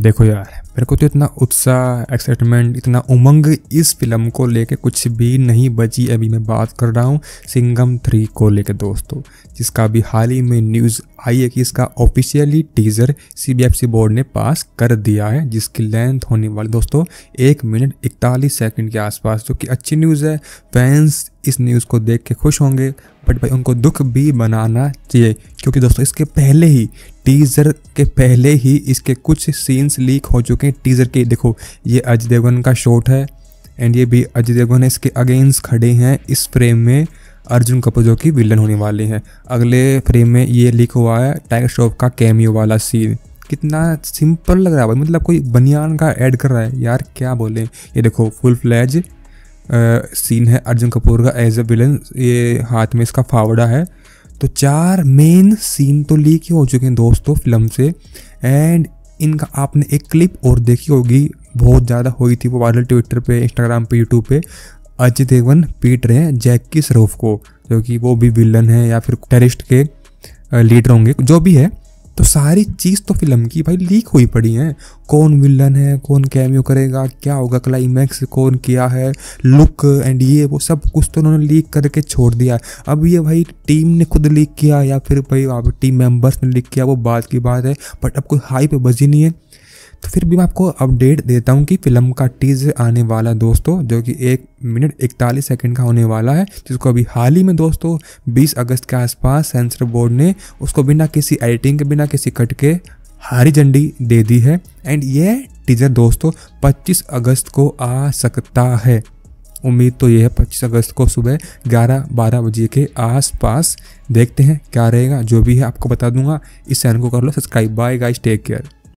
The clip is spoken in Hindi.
देखो यार मेरे को तो इतना उत्साह एक्साइटमेंट इतना उमंग इस फिल्म को लेके कुछ भी नहीं बची अभी मैं बात कर रहा हूँ सिंगम थ्री को लेके दोस्तों जिसका अभी हाल ही में न्यूज़ आई है कि इसका ऑफिशियली टीज़र सी बोर्ड ने पास कर दिया है जिसकी लेंथ होने वाली दोस्तों एक मिनट इकतालीस सेकेंड के आसपास जो कि अच्छी न्यूज़ है फैंस इस न्यूज़ को देख के खुश होंगे बट भाई उनको दुख भी बनाना चाहिए क्योंकि दोस्तों इसके पहले ही टीज़र के पहले ही इसके कुछ सीन्स लीक हो चुके हैं टीज़र के देखो ये अजय देवगन का शॉट है एंड ये भी अजय देवगन इसके अगेंस्ट खड़े हैं इस फ्रेम में अर्जुन कपूर जो कि विलन होने वाले हैं अगले फ्रेम में ये लीक हुआ है टाइगर श्रॉफ का कैमियो वाला सीन कितना सिंपल लग रहा है भाई मतलब कोई बनियान का ऐड कर रहा है यार क्या बोले ये देखो फुल फ्लैज सीन है अर्जुन कपूर का एज ए विलन ये हाथ में इसका फावड़ा है तो चार मेन सीन तो लीक ही हो चुके हैं दोस्तों फिल्म से एंड इनका आपने एक क्लिप और देखी होगी बहुत ज़्यादा हुई थी वो वायरल ट्विटर पे इंस्टाग्राम पे यूट्यूब पे अजय देवगन पीट रहे हैं जैकी सरोफ को क्योंकि वो भी विलन है या फिर टेरिस्ट के लीडर होंगे जो भी है तो सारी चीज़ तो फिल्म की भाई लीक हुई पड़ी हैं कौन विलन है कौन कैमियो करेगा क्या होगा क्लाइमैक्स कौन किया है लुक एंड ये वो सब कुछ तो उन्होंने लीक करके छोड़ दिया अब ये भाई टीम ने खुद लीक किया या फिर भाई टीम मेम्बर्स ने लीक किया वो बात की बात है बट अब कोई हाई पे बजी नहीं है तो फिर भी मैं आपको अपडेट देता हूँ कि फिल्म का टीजर आने वाला दोस्तों जो कि एक मिनट इकतालीस सेकंड का होने वाला है जिसको अभी हाल ही में दोस्तों 20 अगस्त के आसपास सेंसर बोर्ड ने उसको बिना किसी एडिटिंग के बिना किसी कट के हरी झंडी दे दी है एंड ये टीजर दोस्तों 25 अगस्त को आ सकता है उम्मीद तो ये है 25 अगस्त को सुबह 11-12 बजे के आसपास देखते हैं क्या रहेगा जो भी है आपको बता दूंगा इस चैनल को कर लो subscribe bye guys take care